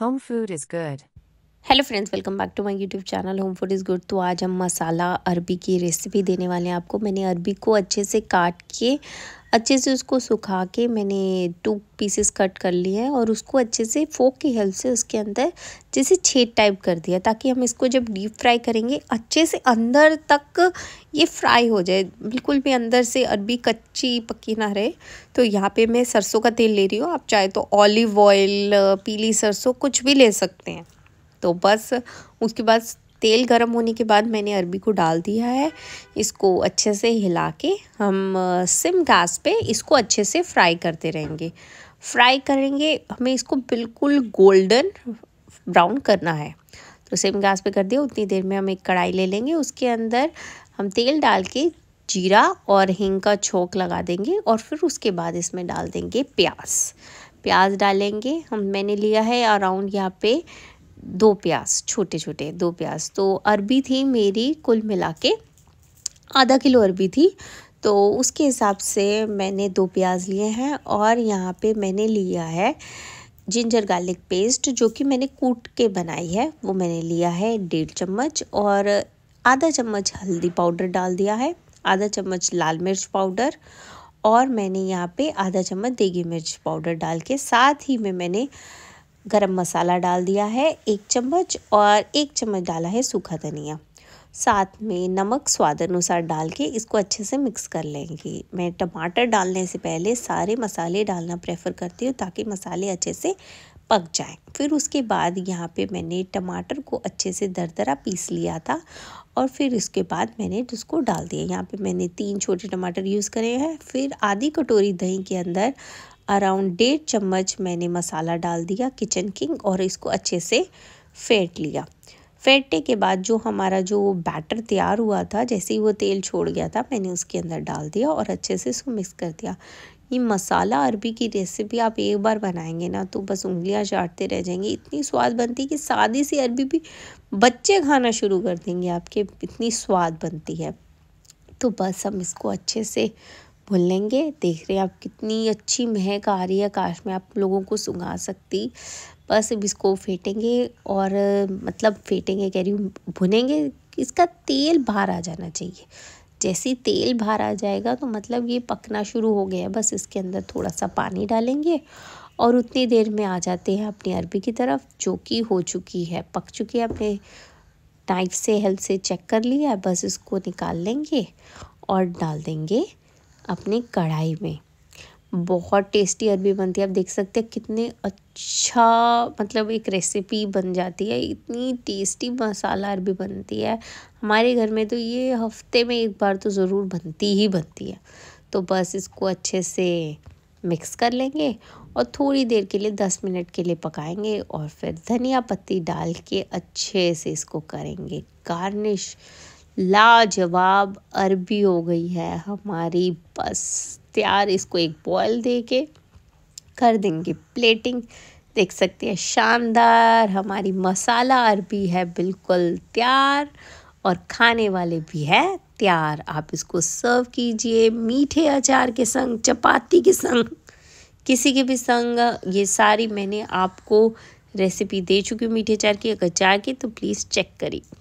home food is good hello friends welcome back to my YouTube channel home food is good तो आज हम मसाला अरबी की recipe देने वाले हैं आपको मैंने अरबी को अच्छे से काट के अच्छे से उसको सुखा के मैंने टू पीसेस कट कर लिए हैं और उसको अच्छे से फोक की हेल्प से उसके अंदर जैसे छेद टाइप कर दिया ताकि हम इसको जब डीप फ्राई करेंगे अच्छे से अंदर तक ये फ्राई हो जाए बिल्कुल भी अंदर से अरबी कच्ची पक्की ना रहे तो यहाँ पे मैं सरसों का तेल ले रही हूँ आप चाहे तो ऑलिव ऑयल पीली सरसों कुछ भी ले सकते हैं तो बस उसके बाद तेल गर्म होने के बाद मैंने अरबी को डाल दिया है इसको अच्छे से हिला के हम सिम गैस पे इसको अच्छे से फ्राई करते रहेंगे फ्राई करेंगे हमें इसको बिल्कुल गोल्डन ब्राउन करना है तो सिम गैस पे कर दिया उतनी देर में हम एक कढ़ाई ले लेंगे उसके अंदर हम तेल डाल के जीरा और हिंग का छोंक लगा देंगे और फिर उसके बाद इसमें डाल देंगे प्याज प्याज डालेंगे हम मैंने लिया है अराउंड यहाँ पे दो प्याज छोटे छोटे दो प्याज तो अरबी थी मेरी कुल मिला के आधा किलो अरबी थी तो उसके हिसाब से मैंने दो प्याज लिए हैं और यहाँ पे मैंने लिया है जिंजर गार्लिक पेस्ट जो कि मैंने कूट के बनाई है वो मैंने लिया है डेढ़ चम्मच और आधा चम्मच हल्दी पाउडर डाल दिया है आधा चम्मच लाल मिर्च पाउडर और मैंने यहाँ पे आधा चम्मच देगी मिर्च पाउडर डाल के साथ ही में मैंने गरम मसाला डाल दिया है एक चम्मच और एक चम्मच डाला है सूखा धनिया साथ में नमक स्वाद अनुसार डाल के इसको अच्छे से मिक्स कर लेंगे मैं टमाटर डालने से पहले सारे मसाले डालना प्रेफर करती हूँ ताकि मसाले अच्छे से पक जाए फिर उसके बाद यहाँ पे मैंने टमाटर को अच्छे से दरदरा पीस लिया था और फिर इसके बाद मैंने उसको डाल दिया यहाँ पे मैंने तीन छोटे टमाटर यूज़ करे हैं फिर आधी कटोरी दही के अंदर अराउंड डेढ़ चम्मच मैंने मसाला डाल दिया किचन किंग और इसको अच्छे से फेंट लिया फेंटने के बाद जो हमारा जो बैटर तैयार हुआ था जैसे ही वो तेल छोड़ गया था मैंने उसके अंदर डाल दिया और अच्छे से इसको मिक्स कर दिया ये मसाला अरबी की रेसिपी आप एक बार बनाएंगे ना तो बस उंगलियां चाटते रह जाएंगे इतनी स्वाद बनती है कि सादी सी अरबी भी बच्चे खाना शुरू कर देंगे आपके इतनी स्वाद बनती है तो बस हम इसको अच्छे से भून लेंगे देख रहे हैं आप कितनी अच्छी महक आ रही है काश मैं आप लोगों को सुंगा सकती बस अब इसको फेंटेंगे और मतलब फेंटेंगे कह रही हूँ भुनेंगे इसका तेल बाहर आ जाना चाहिए जैसे ही तेल बाहर आ जाएगा तो मतलब ये पकना शुरू हो गया है बस इसके अंदर थोड़ा सा पानी डालेंगे और उतनी देर में आ जाते हैं अपनी अरबी की तरफ जो कि हो चुकी है पक चुकी है अपने नाइफ से हेल्प से चेक कर लिया बस इसको निकाल लेंगे और डाल देंगे अपनी कढ़ाई में बहुत टेस्टी अरबी बनती है आप देख सकते हैं कितने अच्छा मतलब एक रेसिपी बन जाती है इतनी टेस्टी मसाला अरबी बनती है हमारे घर में तो ये हफ्ते में एक बार तो ज़रूर बनती ही बनती है तो बस इसको अच्छे से मिक्स कर लेंगे और थोड़ी देर के लिए दस मिनट के लिए पकाएंगे और फिर धनिया पत्ती डाल के अच्छे से इसको करेंगे गार्निश लाजवाब अरबी हो गई है हमारी बस तैयार इसको एक बॉयल दे के कर देंगे प्लेटिंग देख सकते हैं शानदार हमारी मसाला अरबी है बिल्कुल तैयार और खाने वाले भी है तैयार आप इसको सर्व कीजिए मीठे अचार के संग चपाती के संग किसी के भी संग ये सारी मैंने आपको रेसिपी दे चुकी हूँ मीठे अचार की अगर अचार की तो प्लीज़ चेक करिए